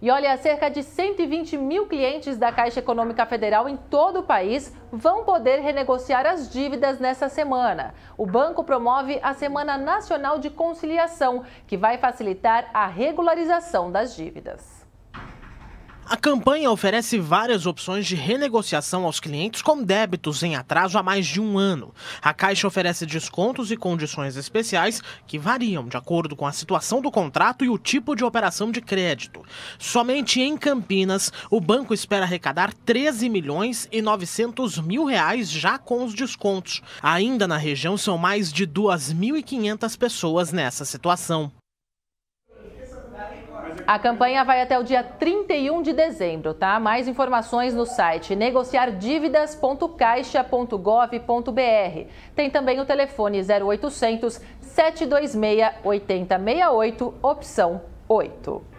E olha, cerca de 120 mil clientes da Caixa Econômica Federal em todo o país vão poder renegociar as dívidas nessa semana. O banco promove a Semana Nacional de Conciliação, que vai facilitar a regularização das dívidas. A campanha oferece várias opções de renegociação aos clientes com débitos em atraso há mais de um ano. A Caixa oferece descontos e condições especiais que variam de acordo com a situação do contrato e o tipo de operação de crédito. Somente em Campinas, o banco espera arrecadar 13 milhões e 900 mil reais já com os descontos. Ainda na região, são mais de 2.500 pessoas nessa situação. A campanha vai até o dia 31 de dezembro, tá? Mais informações no site negociardívidas.caixa.gov.br. Tem também o telefone 0800 726 8068, opção 8.